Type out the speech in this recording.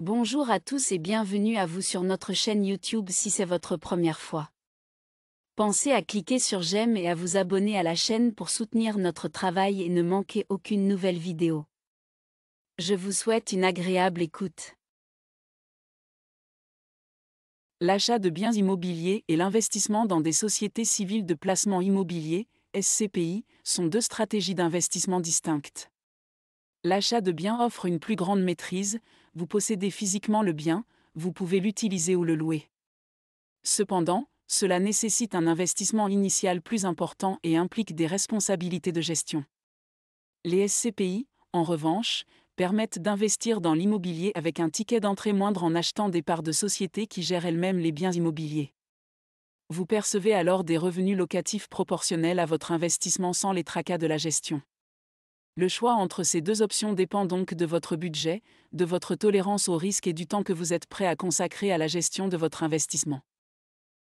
Bonjour à tous et bienvenue à vous sur notre chaîne YouTube si c'est votre première fois. Pensez à cliquer sur j'aime et à vous abonner à la chaîne pour soutenir notre travail et ne manquer aucune nouvelle vidéo. Je vous souhaite une agréable écoute. L'achat de biens immobiliers et l'investissement dans des sociétés civiles de placement immobilier, SCPI, sont deux stratégies d'investissement distinctes. L'achat de biens offre une plus grande maîtrise, vous possédez physiquement le bien, vous pouvez l'utiliser ou le louer. Cependant, cela nécessite un investissement initial plus important et implique des responsabilités de gestion. Les SCPI, en revanche, permettent d'investir dans l'immobilier avec un ticket d'entrée moindre en achetant des parts de sociétés qui gèrent elles-mêmes les biens immobiliers. Vous percevez alors des revenus locatifs proportionnels à votre investissement sans les tracas de la gestion. Le choix entre ces deux options dépend donc de votre budget, de votre tolérance au risque et du temps que vous êtes prêt à consacrer à la gestion de votre investissement.